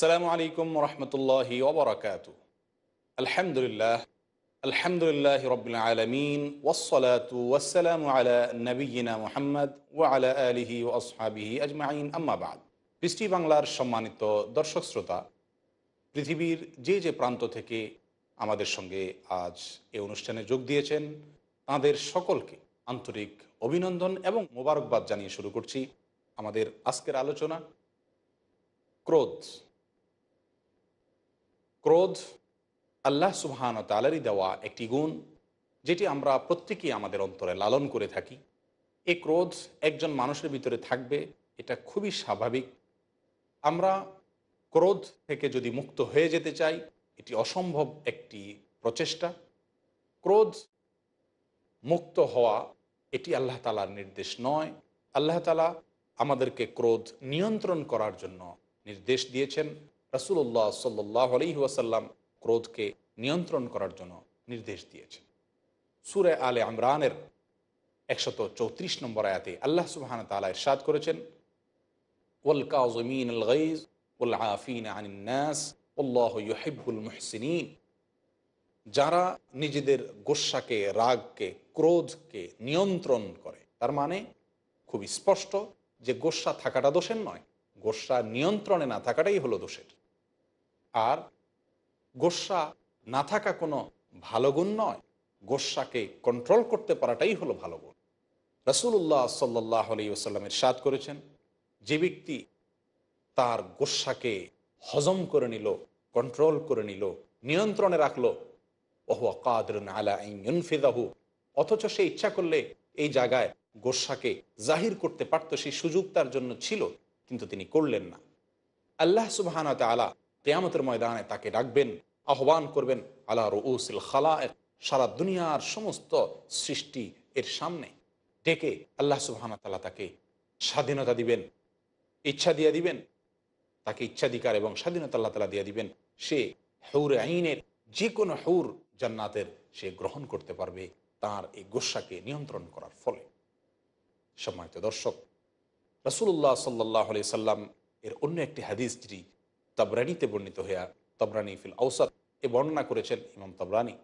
আসসালামু আলাইকুম রহমতুল্লাহি ওবরাকাত আলহামদুলিল্লাহ আলহামদুলিল্লাহ রবিল আলমিন ওসলাতু আলা নবীনা মোহাম্মদ ও আলা আলহি ও আসহাবিহি আজমাইন আম্মাবাদ পৃষ্টি বাংলার সম্মানিত দর্শক শ্রোতা পৃথিবীর যে যে প্রান্ত থেকে আমাদের সঙ্গে আজ এ অনুষ্ঠানে যোগ দিয়েছেন তাঁদের সকলকে আন্তরিক অভিনন্দন এবং মোবারকবাদ জানিয়ে শুরু করছি আমাদের আজকের আলোচনা ক্রোধ ক্রোধ আল্লাহ সুবহান তালারি দেওয়া একটি গুণ যেটি আমরা প্রত্যেকেই আমাদের অন্তরে লালন করে থাকি এ ক্রোধ একজন মানুষের ভিতরে থাকবে এটা খুবই স্বাভাবিক আমরা ক্রোধ থেকে যদি মুক্ত হয়ে যেতে চাই এটি অসম্ভব একটি প্রচেষ্টা ক্রোধ মুক্ত হওয়া এটি আল্লাহ তালার নির্দেশ নয় আল্লাহ তালা আমাদেরকে ক্রোধ নিয়ন্ত্রণ করার জন্য নির্দেশ দিয়েছেন রাসুল্লাহ সাল্লাহ আলহিহাসাল্লাম ক্রোধকে নিয়ন্ত্রণ করার জন্য নির্দেশ দিয়েছেন সুরে আলে আমরানের একশত চৌত্রিশ নম্বর আয়াতে আল্লাহ সুবাহান তালা ইরশাদ করেছেন ওয়াল কাউজমিন আল গাইজ যারা নিজেদের গোস্বাকে রাগকে ক্রোধকে নিয়ন্ত্রণ করে তার মানে খুব স্পষ্ট যে গোস্বা থাকাটা দোষের নয় গোস্বা নিয়ন্ত্রণে না থাকাটাই হলো দোষের আর গোস্বা না থাকা কোনো ভালো গুণ নয় গোস্বাকে কন্ট্রোল করতে পারাটাই হলো ভালো গুণ রসুল্লাহ সাল্লাহ আলী আসাল্লামের সাদ করেছেন যে ব্যক্তি তার গোস্বাকে হজম করে নিল কন্ট্রোল করে নিল নিয়ন্ত্রণে রাখলো ওহ কাদর আলা অথচ সে ইচ্ছা করলে এই জায়গায় গোস্বাকে জাহির করতে পারত সেই সুযোগ তার জন্য ছিল কিন্তু তিনি করলেন না আল্লাহ সুবাহানা আলা কেয়ামতের ময়দানে তাকে ডাকবেন আহ্বান করবেন আলা রউসিল খালা সারা দুনিয়ার সমস্ত সৃষ্টি এর সামনে ডেকে আল্লাহ সুবাহানা তালা তাকে স্বাধীনতা দিবেন ইচ্ছা দিয়ে দিবেন তাকে ইচ্ছাধিকার এবং স্বাধীনতা আল্লাহ তালা দিয়ে দিবেন সে হৌর আইনের যে কোনো হৌর জান্নাতের সে গ্রহণ করতে পারবে তার এই গোসাকে নিয়ন্ত্রণ করার ফলে সম্মানিত দর্শক রসুল্লাহ সাল্লাহ সাল্লাম এর অন্য একটি হাদিস যিনি তাবরানিতে বর্ণিত হইয়া তবরানি ফিল আউসাদ এ বর্ণনা করেছেন ইমাম তবরানি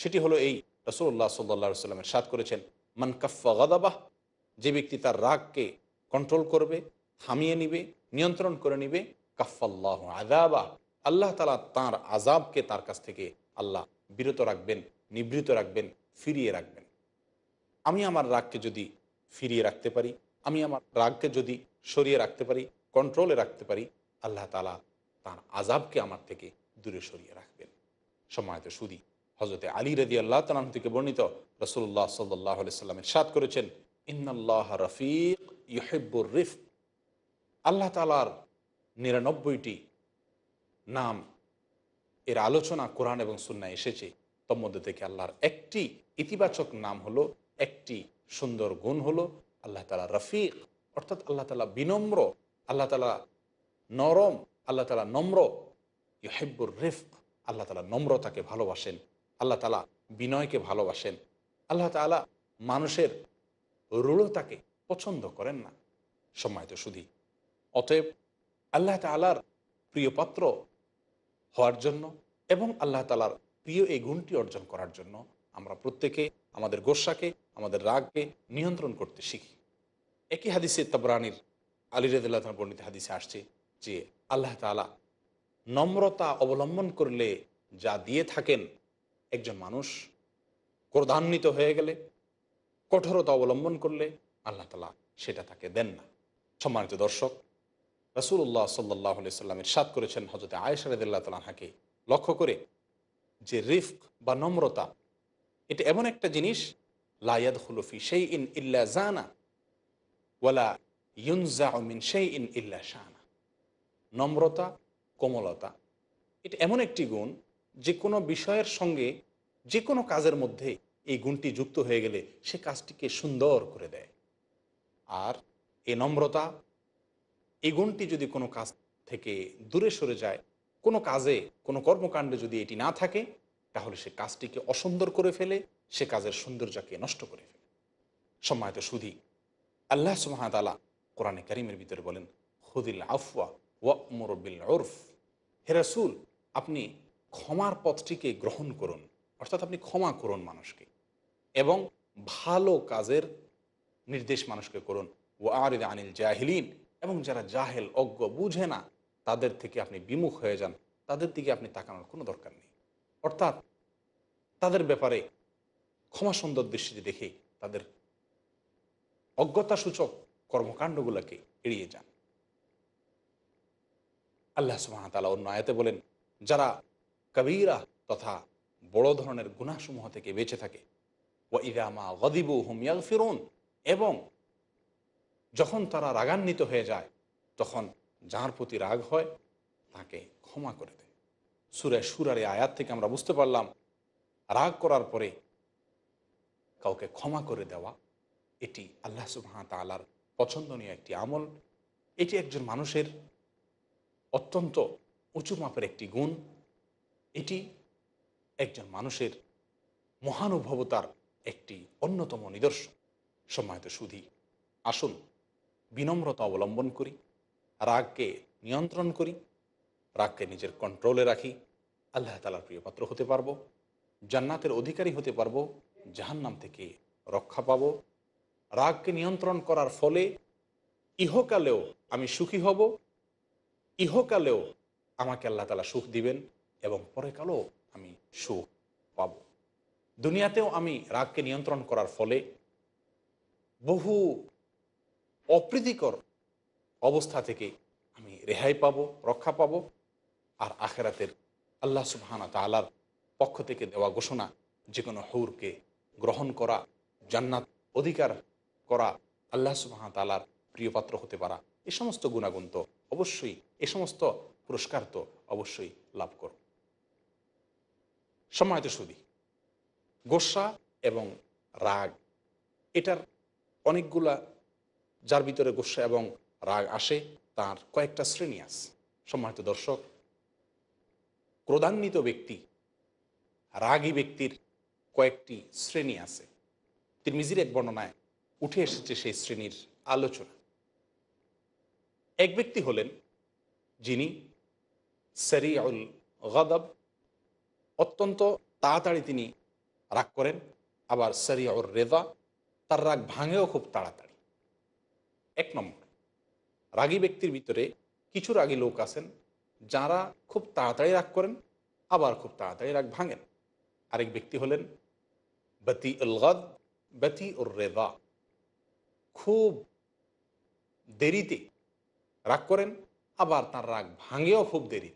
সেটি হলো এই রসুল্লাহ সাল্লা সাল্লামের সাদ করেছেন মান কাফা গাদাবাহ যে ব্যক্তি তার রাগকে কন্ট্রোল করবে থামিয়ে নিবে নিয়ন্ত্রণ করে নিবে কাফাল্লাহ আদাবাহ আল্লাহ তালা তার আজাবকে তার কাছ থেকে আল্লাহ বিরত রাখবেন নিবৃত রাখবেন ফিরিয়ে রাখবেন আমি আমার রাগকে যদি ফিরিয়ে রাখতে পারি আমি আমার রাগকে যদি সরিয়ে রাখতে পারি কন্ট্রোলে রাখতে পারি আল্লাহ তালা তার আজাবকে আমার থেকে দূরে সরিয়ে রাখবেন সময়ত সুদী হজরতে আলী রদি আল্লাহ তালাম থেকে বর্ণিত রসুল্লাহ সাল্লাহ সাল্লামের সাদ করেছেন ইন্নাল্লাহ রফিক ইহেব্বুর রিফ আল্লাহ তালার নিরানব্বইটি নাম এর আলোচনা কোরআন এবং সুন্না এসেছে তোর মধ্যে থেকে আল্লাহর একটি ইতিবাচক নাম হলো একটি সুন্দর গুণ হলো আল্লাহ তালা রফিক অর্থাৎ আল্লাহ তালা বিনম্র আল্লাহ তালা নরম আল্লাহ তালা নম্র ইহেব্বুর রেফ আল্লাহ তালা নম্রতাকে ভালোবাসেন আল্লাহ তালা বিনয়কে ভালোবাসেন আল্লাহ তালা মানুষের রূঢ়তাকে পছন্দ করেন না সময় তো শুধু অতএব আল্লাহ তালার পাত্র হওয়ার জন্য এবং আল্লাহ তালার প্রিয় এই গুণটি অর্জন করার জন্য আমরা প্রত্যেকে আমাদের গোসাকে আমাদের রাগকে নিয়ন্ত্রণ করতে শিখি একই হাদিসে তাবরানির আলী বর্ণিত হাদিসে আসছে যে আল্লাহ তালা নম্রতা অবলম্বন করলে যা দিয়ে থাকেন একজন মানুষ ক্রধান্বিত হয়ে গেলে কঠোরতা অবলম্বন করলে আল্লাহ তালা সেটা তাকে দেন না সম্মানিত দর্শক রসুল্লাহ সাল্লাহ সাল্লামের সাত করেছেন হজরত আয়সারদুল্লাহ তালাহাকে লক্ষ্য করে যে রিফক বা নম্রতা এটা এমন একটা জিনিস লায়াদ হুলফি সেই ইন ইল্লা জানা ওয়ালা ইউনজা মিন সেই ইন ইল্লা শাহ নম্রতা কোমলতা এটা এমন একটি গুণ যে কোনো বিষয়ের সঙ্গে যে কোনো কাজের মধ্যে এই গুণটি যুক্ত হয়ে গেলে সে কাজটিকে সুন্দর করে দেয় আর এ নম্রতা এই গুণটি যদি কোনো কাজ থেকে দূরে সরে যায় কোনো কাজে কোনো কর্মকাণ্ডে যদি এটি না থাকে তাহলে সে কাজটিকে অসুন্দর করে ফেলে সে কাজের সৌন্দর্যকে নষ্ট করে ফেলে সম্মানিত সুধী আল্লাহ সুমাহাতালা কোরআনে করিমের ভিতরে বলেন হুদিল আফওয়া ওয়ামরবিল ওরফ হে রসুল আপনি ক্ষমার পথটিকে গ্রহণ করুন অর্থাৎ আপনি ক্ষমা করুন মানুষকে এবং ভালো কাজের নির্দেশ মানুষকে করুন ও আরিদ আনিল জাহিলিন এবং যারা জাহেল অজ্ঞ বুঝে না তাদের থেকে আপনি বিমুখ হয়ে যান তাদের দিকে আপনি তাকানোর কোনো দরকার নেই অর্থাৎ তাদের ব্যাপারে ক্ষমা সুন্দর দৃষ্টিতে দেখে তাদের অজ্ঞতাসূচক কর্মকাণ্ডগুলোকে এড়িয়ে যান আল্লাহ তালা অন্য আয়াতে বলেন যারা কবিরা তথা বড় ধরনের গুণাসমূহ থেকে বেঁচে থাকে ও ইরামা গদিবু হুমিয়াল ফিরুন এবং যখন তারা রাগান্বিত হয়ে যায় তখন যার প্রতি রাগ হয় তাকে ক্ষমা করে দেয় সুরে সুরারে এই আয়াত থেকে আমরা বুঝতে পারলাম রাগ করার পরে কাউকে ক্ষমা করে দেওয়া এটি আল্লাহ সুবাহ তালার পছন্দনীয় একটি আমল এটি একজন মানুষের অত্যন্ত উঁচু মাপের একটি গুণ এটি একজন মানুষের মহানুভবতার একটি অন্যতম নিদর্শন সম্মানিত সুধি আসুন বিনম্রতা অবলম্বন করি রাগকে নিয়ন্ত্রণ করি রাগকে নিজের কন্ট্রোলে রাখি আল্লাহ তালার প্রিয়পাত্র হতে পারব জান্নাতের অধিকারী হতে জাহান নাম থেকে রক্ষা পাব রাগকে নিয়ন্ত্রণ করার ফলে ইহকালেও আমি সুখী হব ইহকালেও আমাকে আল্লাহ তালা সুখ দিবেন এবং কালেও আমি সুখ পাব দুনিয়াতেও আমি রাগকে নিয়ন্ত্রণ করার ফলে বহু অপ্রীতিকর অবস্থা থেকে আমি রেহাই পাব রক্ষা পাব আর আখেরাতের আল্লাহ সুবাহানা তালার পক্ষ থেকে দেওয়া ঘোষণা যে কোনো হৌরকে গ্রহণ করা জান্নাত অধিকার করা আল্লাহ সুবাহ তালার প্রিয়পাত্র হতে পারা এ সমস্ত গুণাগুণ তো অবশ্যই এ সমস্ত পুরস্কার তো অবশ্যই লাভ করো সম্মানিত সুদি গোসা এবং রাগ এটার অনেকগুলা যার ভিতরে গোসা এবং রাগ আসে তার কয়েকটা শ্রেণী আছে সম্মানিত দর্শক ক্রোধান্বিত ব্যক্তি রাগী ব্যক্তির কয়েকটি শ্রেণী আছে মিজির এক বর্ণনায় উঠে এসেছে সেই শ্রেণীর আলোচনা এক ব্যক্তি হলেন যিনি সেরিউল গদব অত্যন্ত তাড়াতাড়ি তিনি রাগ করেন আবার সেরিউর রেদা তার রাগ ভাঙেও খুব তাড়াতাড়ি এক নম্বর রাগী ব্যক্তির ভিতরে কিছু রাগী লোক আছেন যারা খুব তাড়াতাড়ি রাগ করেন আবার খুব তাড়াতাড়ি রাগ ভাঙেন আরেক ব্যক্তি হলেন বতি উল গদ বতি উর রেদা খুব দেরিতে রাগ করেন আবার তার রাগ ভাঙেও খুব দেরি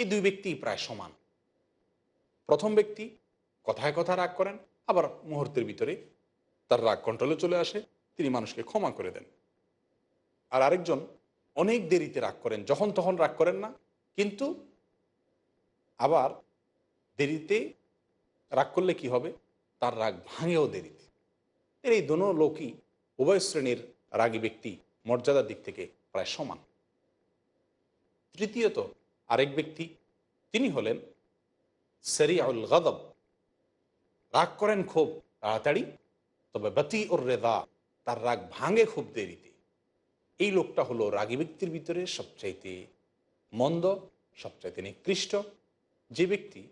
এই দুই ব্যক্তি প্রায় সমান প্রথম ব্যক্তি কথায় কথা রাগ করেন আবার মুহূর্তের ভিতরে তার রাগ কন্ট্রোলে চলে আসে তিনি মানুষকে ক্ষমা করে দেন আর আরেকজন অনেক দেরিতে রাগ করেন যখন তখন রাগ করেন না কিন্তু আবার দেরিতে রাগ করলে কি হবে তার রাগ ভাঙেও দেরিতে এই দোনো লোকই উভয় শ্রেণীর রাগী ব্যক্তি মর্যাদার দিক থেকে প্রায় সমান তৃতীয়ত আরেক ব্যক্তি তিনি হলেন সেরিয়াউল গদব রাগ করেন খুব তাড়াতাড়ি তবে বতি ওর রেদা তার রাগ ভাঙে খুব দেরিতে এই লোকটা হলো রাগী ব্যক্তির ভিতরে সবচাইতে মন্দ সবচাইতে নিকৃষ্ট যে ব্যক্তি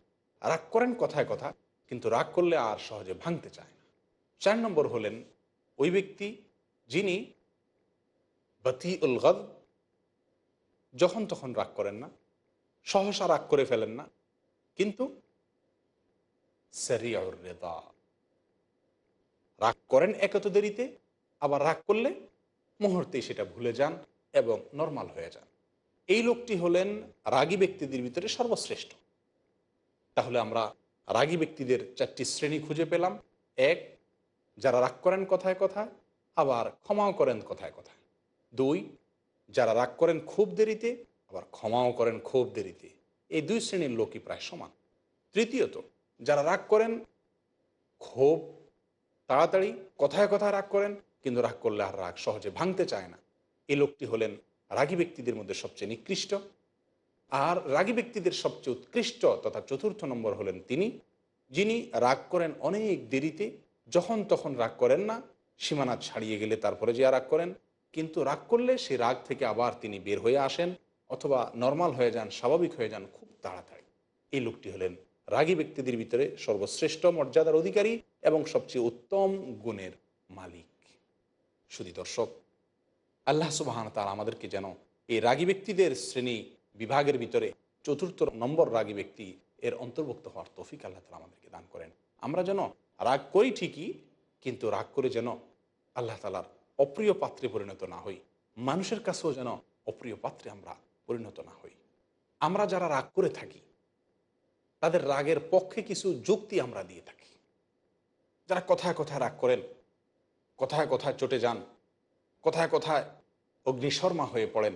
রাগ করেন কথায় কথা কিন্তু রাগ করলে আর সহজে ভাঙতে চায় না চার নম্বর হলেন ওই ব্যক্তি যিনি বাতি উল গদ যখন তখন রাগ করেন না সহসা রাগ করে ফেলেন না কিন্তু সেরিয়া রাগ করেন একত দেরিতে আবার রাগ করলে মুহূর্তেই সেটা ভুলে যান এবং নর্মাল হয়ে যান এই লোকটি হলেন রাগী ব্যক্তিদের ভিতরে সর্বশ্রেষ্ঠ তাহলে আমরা রাগী ব্যক্তিদের চারটি শ্রেণী খুঁজে পেলাম এক যারা রাগ করেন কথায় কথা আবার ক্ষমাও করেন কথায় কথা দুই যারা রাগ করেন খুব দেরিতে আবার ক্ষমাও করেন খুব দেরিতে এই দুই শ্রেণীর লোকই প্রায় সমান তৃতীয়ত যারা রাগ করেন ক্ষোভ তাড়াতাড়ি কথায় কথায় রাগ করেন কিন্তু রাগ করলে আর রাগ সহজে ভাঙতে চায় না এই লোকটি হলেন রাগী ব্যক্তিদের মধ্যে সবচেয়ে নিকৃষ্ট আর রাগী ব্যক্তিদের সবচেয়ে উৎকৃষ্ট তথা চতুর্থ নম্বর হলেন তিনি যিনি রাগ করেন অনেক দেরিতে যখন তখন রাগ করেন না সীমানা ছাড়িয়ে গেলে তারপরে যে রাগ করেন কিন্তু রাগ করলে সেই রাগ থেকে আবার তিনি বের হয়ে আসেন অথবা নর্মাল হয়ে যান স্বাভাবিক হয়ে যান খুব তাড়াতাড়ি এই লোকটি হলেন রাগী ব্যক্তিদের ভিতরে সর্বশ্রেষ্ঠ মর্যাদার অধিকারী এবং সবচেয়ে উত্তম গুণের মালিক শুধু দর্শক আল্লাহ সুবাহান তার আমাদেরকে যেন এই রাগী ব্যক্তিদের শ্রেণী বিভাগের ভিতরে চতুর্থ নম্বর রাগী ব্যক্তি এর অন্তর্ভুক্ত হওয়ার তফিক আল্লাহ তালা আমাদেরকে দান করেন আমরা যেন রাগ করি ঠিকই কিন্তু রাগ করে যেন আল্লাহ তালার অপ্রিয় পাত্রে পরিণত না হই মানুষের কাছেও যেন অপ্রিয় পাত্রে আমরা পরিণত না হই আমরা যারা রাগ করে থাকি তাদের রাগের পক্ষে কিছু যুক্তি আমরা দিয়ে থাকি যারা কথায় কথায় রাগ করেন কথায় কথায় চটে যান কথায় কথায় অগ্নিশর্মা হয়ে পড়েন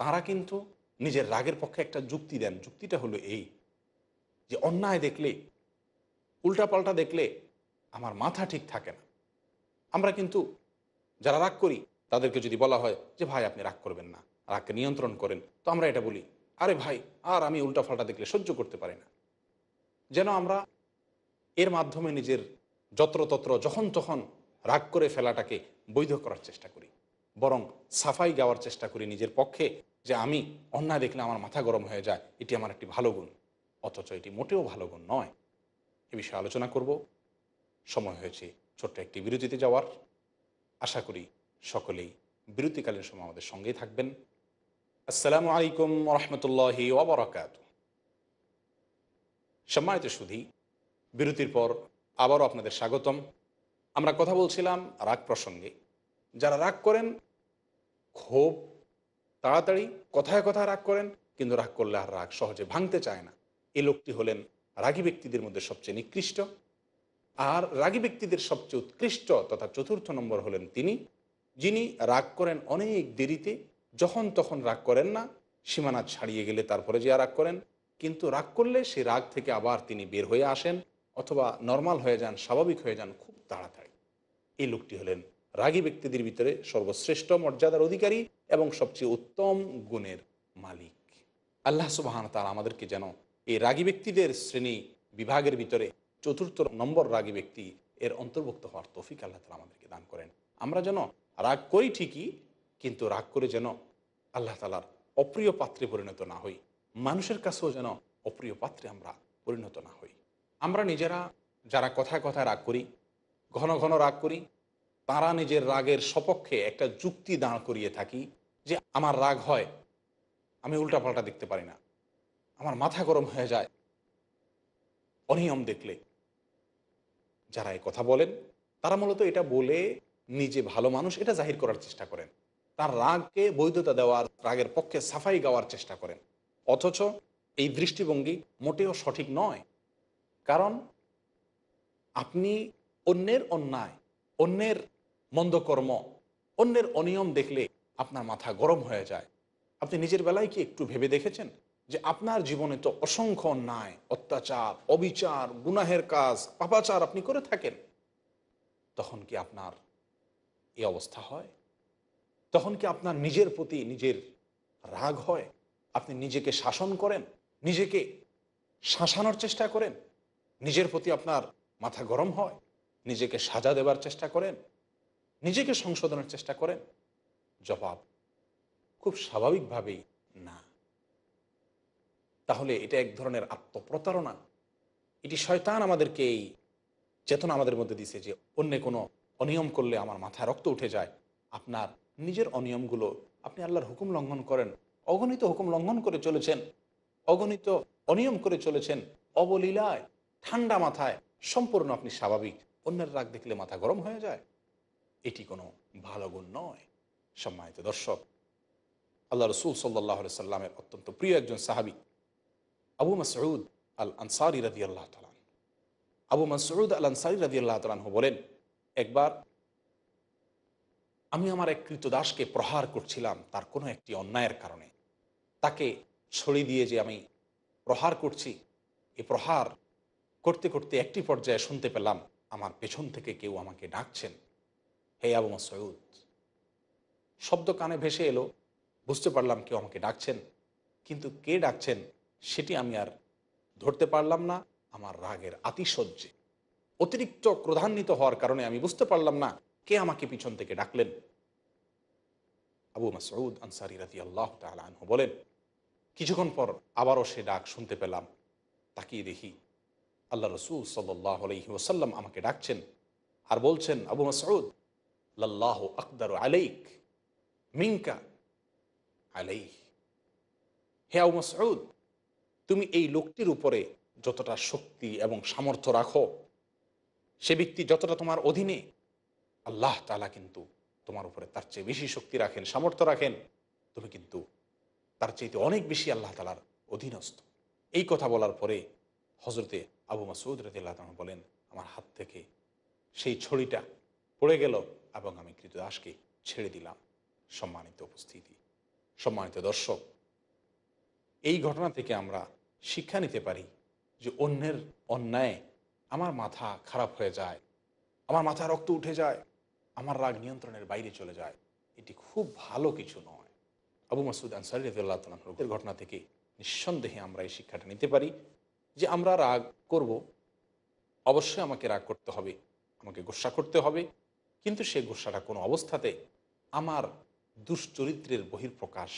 তারা কিন্তু নিজের রাগের পক্ষে একটা যুক্তি দেন যুক্তিটা হলো এই যে অন্যায় দেখলে উল্টাপাল্টা দেখলে আমার মাথা ঠিক থাকে না আমরা কিন্তু যারা রাগ করি তাদেরকে যদি বলা হয় যে ভাই আপনি রাগ করবেন না রাগকে নিয়ন্ত্রণ করেন তো আমরা এটা বলি আরে ভাই আর আমি উল্টাফাল্টা দেখলে সহ্য করতে পারি না যেন আমরা এর মাধ্যমে নিজের যত্রতত্র যখন তখন রাগ করে ফেলাটাকে বৈধ করার চেষ্টা করি বরং সাফাই গাওয়ার চেষ্টা করি নিজের পক্ষে যে আমি অন্যায় দেখলে আমার মাথা গরম হয়ে যায় এটি আমার একটি ভালো গুণ অথচ এটি মোটেও ভালো গুণ নয় এ বিষয়ে আলোচনা করব সময় হয়েছে ছোট্ট একটি বিরতিতে যাওয়ার আশা করি সকলেই বিরতিকালীন সময় আমাদের সঙ্গেই থাকবেন আসসালামু আলাইকুম রহমতুল্লাহি ওবরাকাত সম্মানিত সুধি বিরতির পর আবারও আপনাদের স্বাগতম আমরা কথা বলছিলাম রাগ প্রসঙ্গে যারা রাগ করেন ক্ষোভ তাড়াতাড়ি কথায় কথায় রাগ করেন কিন্তু রাগ করলে আর রাগ সহজে ভাঙতে চায় না এই লোকটি হলেন রাগী ব্যক্তিদের মধ্যে সবচেয়ে নিকৃষ্ট আর রাগী ব্যক্তিদের সবচেয়ে উৎকৃষ্ট তথা চতুর্থ নম্বর হলেন তিনি যিনি রাগ করেন অনেক দেরিতে যখন তখন রাগ করেন না সীমানা ছাড়িয়ে গেলে তারপরে যে রাগ করেন কিন্তু রাগ করলে সে রাগ থেকে আবার তিনি বের হয়ে আসেন অথবা নর্মাল হয়ে যান স্বাভাবিক হয়ে যান খুব তাড়াতাড়ি এই লোকটি হলেন রাগী ব্যক্তিদের ভিতরে সর্বশ্রেষ্ঠ মর্যাদার অধিকারী এবং সবচেয়ে উত্তম গুণের মালিক আল্লাহ সুবাহান তারা আমাদেরকে যেন এই রাগী ব্যক্তিদের শ্রেণী বিভাগের ভিতরে চতুর্থ নম্বর রাগী ব্যক্তি এর অন্তর্ভুক্ত হওয়ার তফিক আল্লাহ তালা আমাদেরকে দান করেন আমরা যেন রাগ করি ঠিকই কিন্তু রাগ করে যেন আল্লাহ তালার অপ্রিয় পাত্রে পরিণত না হই মানুষের কাছেও যেন অপ্রিয় পাত্রে আমরা পরিণত না হই আমরা নিজেরা যারা কথায় কথায় রাগ করি ঘন ঘন রাগ করি তারা নিজের রাগের সপক্ষে একটা যুক্তি দাঁড় করিয়ে থাকি যে আমার রাগ হয় আমি উল্টাপাল্টা দেখতে পারি না আমার মাথা গরম হয়ে যায় অনিয়ম দেখলে যারা এই কথা বলেন তারা মূলত এটা বলে নিজে ভালো মানুষ এটা জাহির করার চেষ্টা করেন তার রাগকে বৈধতা দেওয়ার রাগের পক্ষে সাফাই গাওয়ার চেষ্টা করেন অথচ এই দৃষ্টিভঙ্গি মোটেও সঠিক নয় কারণ আপনি অন্যের অন্যায় অন্যের মন্দকর্ম অন্যের অনিয়ম দেখলে আপনার মাথা গরম হয়ে যায় আপনি নিজের বেলায় কি একটু ভেবে দেখেছেন যে আপনার জীবনে তো অসংখ্য অন্যায় অত্যাচার অবিচার গুনাহের কাজ পাপাচার আপনি করে থাকেন তখন কি আপনার এই অবস্থা হয় তখন কি আপনার নিজের প্রতি নিজের রাগ হয় আপনি নিজেকে শাসন করেন নিজেকে শাসানোর চেষ্টা করেন নিজের প্রতি আপনার মাথা গরম হয় নিজেকে সাজা দেবার চেষ্টা করেন নিজেকে সংশোধনের চেষ্টা করেন জবাব খুব স্বাভাবিকভাবেই না তাহলে এটা এক ধরনের আত্মপ্রতারণা এটি শয়তান আমাদেরকে এই চেতনা আমাদের মধ্যে দিছে যে অন্য কোনো অনিয়ম করলে আমার মাথায় রক্ত উঠে যায় আপনার নিজের অনিয়মগুলো আপনি আল্লাহর হুকুম লঙ্ঘন করেন অগণিত হুকুম লঙ্ঘন করে চলেছেন অগণিত অনিয়ম করে চলেছেন অবলীলায় ঠান্ডা মাথায় সম্পূর্ণ আপনি স্বাভাবিক অন্যের রাগ দেখলে মাথা গরম হয়ে যায় এটি কোনো ভালো গুণ নয় সম্মানিত দর্শক আল্লাহ রসুল সাল্লাহ সাল্লামের অত্যন্ত প্রিয় একজন সাহাবিক আবু মাসউদ আল আনসারি রাজি আল্লাহ তালান আবু মাসউদ আল আনসারি রাজি আল্লাহ তালাহ বলেন একবার আমি আমার এক কৃতদাসকে প্রহার করছিলাম তার কোনো একটি অন্যায়ের কারণে তাকে ছড়ি দিয়ে যে আমি প্রহার করছি এ প্রহার করতে করতে একটি পর্যায়ে শুনতে পেলাম আমার পেছন থেকে কেউ আমাকে ডাকছেন হে আবু মাসউদ শব্দ কানে ভেসে এলো বুঝতে পারলাম কেউ আমাকে ডাকছেন কিন্তু কে ডাকছেন সেটি আমি আর ধরতে পারলাম না আমার রাগের আতিশয্যে অতিরিক্ত ক্রধান্বিত হওয়ার কারণে আমি বুঝতে পারলাম না কে আমাকে পিছন থেকে ডাকলেন আবু মাসউদ আনসারি রাতি আল্লাহ তালু বলেন কিছুক্ষণ পর আবারও সে ডাক শুনতে পেলাম তাকিয়ে দেখি আল্লাহ রসুল সাল্লি ওসাল্লাম আমাকে ডাকছেন আর বলছেন আবু মাসউদ লাল্লাহ আকদার আলাইক মিঙ্কা আলাই হে আবু মাসউদ তুমি এই লোকটির উপরে যতটা শক্তি এবং সামর্থ্য রাখো সে ব্যক্তি যতটা তোমার অধীনে আল্লাহ তালা কিন্তু তোমার উপরে তার চেয়ে বেশি শক্তি রাখেন সামর্থ্য রাখেন তুমি কিন্তু তার চেয়েতে অনেক বেশি আল্লাহ তালার অধীনস্থ এই কথা বলার পরে হজরতে আবু মাসুদ তালা বলেন আমার হাত থেকে সেই ছড়িটা পড়ে গেল এবং আমি কৃতদাসকে ছেড়ে দিলাম সম্মানিত উপস্থিতি সম্মানিত দর্শক এই ঘটনা থেকে আমরা শিক্ষা নিতে পারি যে অন্যের অন্যায় আমার মাথা খারাপ হয়ে যায় আমার মাথা রক্ত উঠে যায় আমার রাগ নিয়ন্ত্রণের বাইরে চলে যায় এটি খুব ভালো কিছু নয় আবু মাসুদ আনসারি রদুল্লাহ রোগের ঘটনা থেকে নিঃসন্দেহে আমরা এই শিক্ষাটা নিতে পারি যে আমরা রাগ করব অবশ্যই আমাকে রাগ করতে হবে আমাকে গোসা করতে হবে কিন্তু সে গোসাটা কোনো অবস্থাতে আমার দুশ্চরিত্রের বহির্প্রকাশ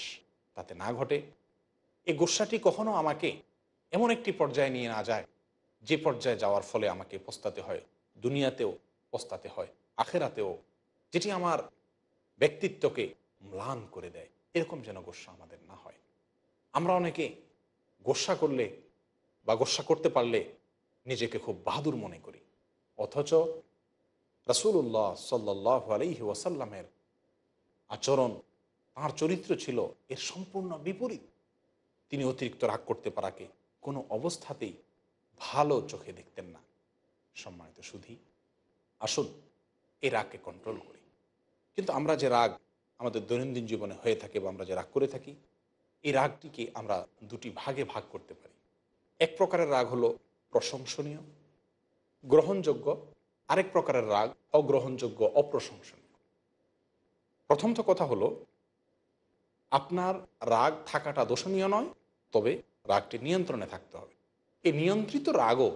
তাতে না ঘটে এ গোসাটি কখনো আমাকে এমন একটি পর্যায়ে নিয়ে না যায় যে পর্যায়ে যাওয়ার ফলে আমাকে পস্তাতে হয় দুনিয়াতেও পস্তাতে হয় আখেরাতেও যেটি আমার ব্যক্তিত্বকে ম্লান করে দেয় এরকম যেন গোসা আমাদের না হয় আমরা অনেকে গোসা করলে বা গোসা করতে পারলে নিজেকে খুব বাহাদুর মনে করি অথচ রসুল্লাহ সাল্লাহ আলহি ওয়াসাল্লামের আচরণ তাঁর চরিত্র ছিল এর সম্পূর্ণ বিপরীত তিনি অতিরিক্ত রাগ করতে পারাকে কোনো অবস্থাতেই ভালো চোখে দেখতেন না সম্মানিত সুধী আসুন এই রাগকে কন্ট্রোল করি কিন্তু আমরা যে রাগ আমাদের দৈনন্দিন জীবনে হয়ে থাকে বা আমরা যে রাগ করে থাকি এই রাগটিকে আমরা দুটি ভাগে ভাগ করতে পারি এক প্রকারের রাগ হলো প্রশংসনীয় গ্রহণযোগ্য আরেক প্রকারের রাগ অগ্রহণযোগ্য অপ্রশংসনীয় প্রথমত কথা হলো আপনার রাগ থাকাটা দোষণীয় নয় তবে রাগটি নিয়ন্ত্রণে থাকতে হবে এই নিয়ন্ত্রিত রাগও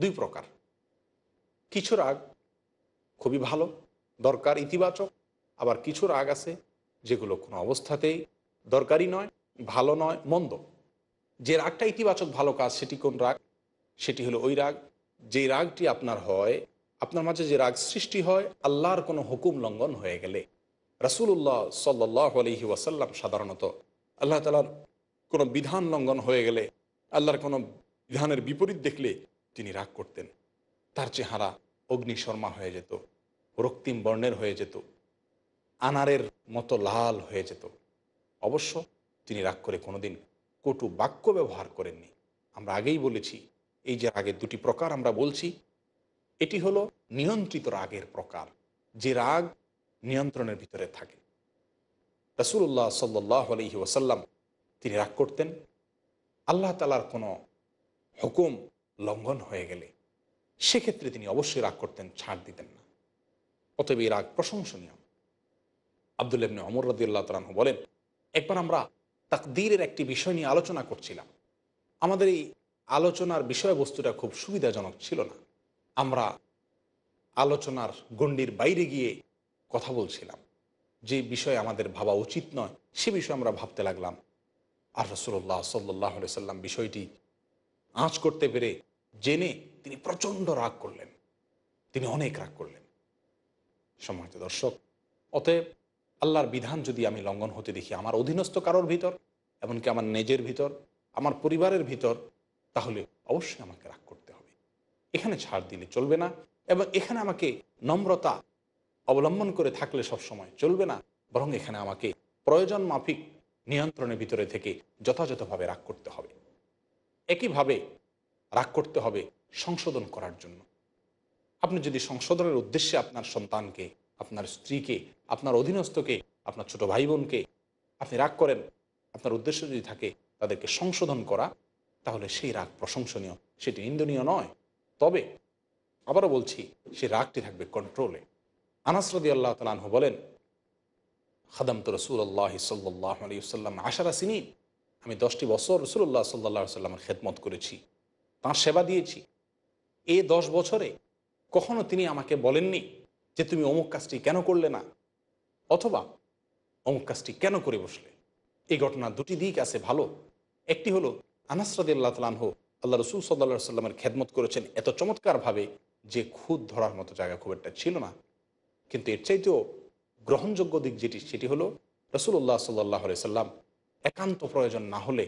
দুই প্রকার কিছু রাগ খুবই ভালো দরকার ইতিবাচক আবার কিছু রাগ আছে যেগুলো কোনো অবস্থাতেই দরকারি নয় ভালো নয় মন্দ যে রাগটা ইতিবাচক ভালো কাজ সেটি কোন রাগ সেটি হলো ওই রাগ যে রাগটি আপনার হয় আপনার মাঝে যে রাগ সৃষ্টি হয় আল্লাহর কোনো হুকুম লঙ্ঘন হয়ে গেলে রাসুল্লাহ সাল্লাহ আলহি ওয়াসাল্লাম সাধারণত আল্লাহ তালার কোনো বিধান লঙ্ঘন হয়ে গেলে আল্লাহর কোনো বিধানের বিপরীত দেখলে তিনি রাগ করতেন তার চেহারা অগ্নিশর্মা হয়ে যেত রক্তিম বর্ণের হয়ে যেত আনারের মতো লাল হয়ে যেত অবশ্য তিনি রাগ করে কোনোদিন কটু বাক্য ব্যবহার করেননি আমরা আগেই বলেছি এই যে রাগের দুটি প্রকার আমরা বলছি এটি হলো নিয়ন্ত্রিত রাগের প্রকার যে রাগ নিয়ন্ত্রণের ভিতরে থাকে রসুল্লাহ সাল্লাহ আলহি ওসাল্লাম তিনি রাগ করতেন আল্লাহ তালার কোনো হুকুম লঙ্ঘন হয়ে গেলে সেক্ষেত্রে তিনি অবশ্যই রাগ করতেন ছাড় দিতেন না অতএব এই রাগ প্রশংসনীয় ইবনে অমর রদিউল্লাহ তালাহ বলেন একবার আমরা তাকদীরের একটি বিষয় নিয়ে আলোচনা করছিলাম আমাদের এই আলোচনার বিষয়বস্তুটা খুব সুবিধাজনক ছিল না আমরা আলোচনার গণ্ডির বাইরে গিয়ে কথা বলছিলাম যে বিষয়ে আমাদের ভাবা উচিত নয় সে বিষয়ে আমরা ভাবতে লাগলাম আর রসুল্লাহ সাল্লাহ সাল্লাম বিষয়টি আঁচ করতে পেরে জেনে তিনি প্রচণ্ড রাগ করলেন তিনি অনেক রাগ করলেন সম্মানিত দর্শক অতএব আল্লাহর বিধান যদি আমি লঙ্ঘন হতে দেখি আমার অধীনস্থ কারোর ভিতর এমনকি আমার নিজের ভিতর আমার পরিবারের ভিতর তাহলে অবশ্যই আমাকে রাগ করতে হবে এখানে ছাড় দিলে চলবে না এবং এখানে আমাকে নম্রতা অবলম্বন করে থাকলে সব সময় চলবে না বরং এখানে আমাকে প্রয়োজন মাফিক নিয়ন্ত্রণের ভিতরে থেকে যথাযথভাবে রাগ করতে হবে একইভাবে রাগ করতে হবে সংশোধন করার জন্য আপনি যদি সংশোধনের উদ্দেশ্যে আপনার সন্তানকে আপনার স্ত্রীকে আপনার অধীনস্থকে আপনার ছোট ভাই বোনকে আপনি রাগ করেন আপনার উদ্দেশ্য যদি থাকে তাদেরকে সংশোধন করা তাহলে সেই রাগ প্রশংসনীয় সেটি নিন্দনীয় নয় তবে আবারও বলছি সেই রাগটি থাকবে কন্ট্রোলে আনাসরদি আল্লাহ তালাহ বলেন খাদাম তো রসুল্লাহ সাল্লাহ আলী সাল্লাম আশারা সিনি আমি দশটি বছর রসুল্লাহ সাল্লাহ সাল্লামের খেদমত করেছি তাঁর সেবা দিয়েছি এ দশ বছরে কখনো তিনি আমাকে বলেননি যে তুমি অমুক কাজটি কেন করলে না অথবা অমুক কাজটি কেন করে বসলে এই ঘটনা দুটি দিক আছে ভালো একটি হলো আনাসরাদিল্লাহ তালানহ আল্লাহ রসুল সাল্লা সাল্লামের খেদমত করেছেন এত চমৎকারভাবে যে খুদ ধরার মতো জায়গা খুব একটা ছিল না কিন্তু এর চাইতেও গ্রহণযোগ্য দিক যেটি সেটি হলো রসুল্লাহ সাল্লাহ সাল্লাম একান্ত প্রয়োজন না হলে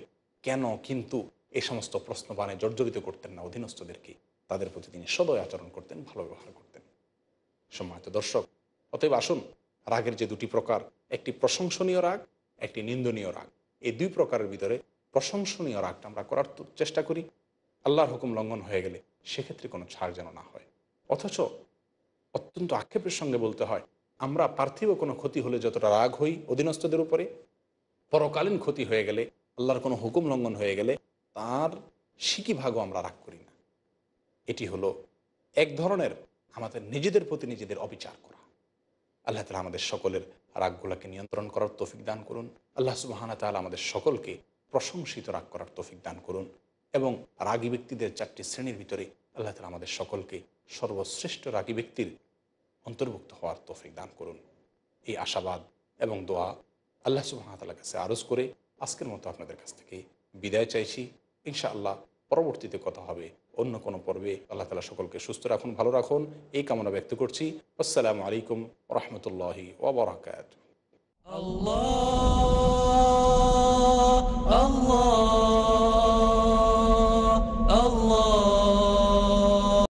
কেন কিন্তু এ সমস্ত প্রশ্ন বানে জর্জরিত করতেন না অধীনস্থদেরকে তাদের প্রতি তিনি সদয় আচরণ করতেন ভালো ব্যবহার করতেন সম্মানিত দর্শক অতএব আসুন রাগের যে দুটি প্রকার একটি প্রশংসনীয় রাগ একটি নিন্দনীয় রাগ এই দুই প্রকারের ভিতরে প্রশংসনীয় রাগটা আমরা করার চেষ্টা করি আল্লাহর হুকুম লঙ্ঘন হয়ে গেলে সেক্ষেত্রে কোনো ছাড় যেন না হয় অথচ অত্যন্ত আক্ষেপের সঙ্গে বলতে হয় আমরা পার্থিব কোনো ক্ষতি হলে যতটা রাগ হই অধীনস্থদের উপরে পরকালীন ক্ষতি হয়ে গেলে আল্লাহর কোনো হুকুম লঙ্ঘন হয়ে গেলে তার সিকি ভাগও আমরা রাগ করি না এটি হলো এক ধরনের আমাদের নিজেদের প্রতি নিজেদের অবিচার করা আল্লাহ তালা আমাদের সকলের রাগগুলাকে নিয়ন্ত্রণ করার তৌফিক দান করুন আল্লাহ সুবাহানা তালা আমাদের সকলকে প্রশংসিত রাগ করার তৌফিক দান করুন এবং রাগী ব্যক্তিদের চারটি শ্রেণীর ভিতরে আল্লাহ তালা আমাদের সকলকে সর্বশ্রেষ্ঠ রাগী ব্যক্তির অন্তর্ভুক্ত হওয়ার তৌফিক দান করুন এই আশাবাদ এবং দোয়া আল্লাহ সুবাহতালার কাছে আরজ করে আজকের মতো আপনাদের কাছ থেকে বিদায় চাইছি ইনশাআল্লাহ পরবর্তীতে কথা হবে অন্য কোনো পর্বে আল্লাহ তালা সকলকে সুস্থ রাখুন ভালো রাখুন এই কামনা ব্যক্ত করছি আসসালামু আলাইকুম রহমতুল্লাহি ওবরাকাত আল্লাহ আল্লাহ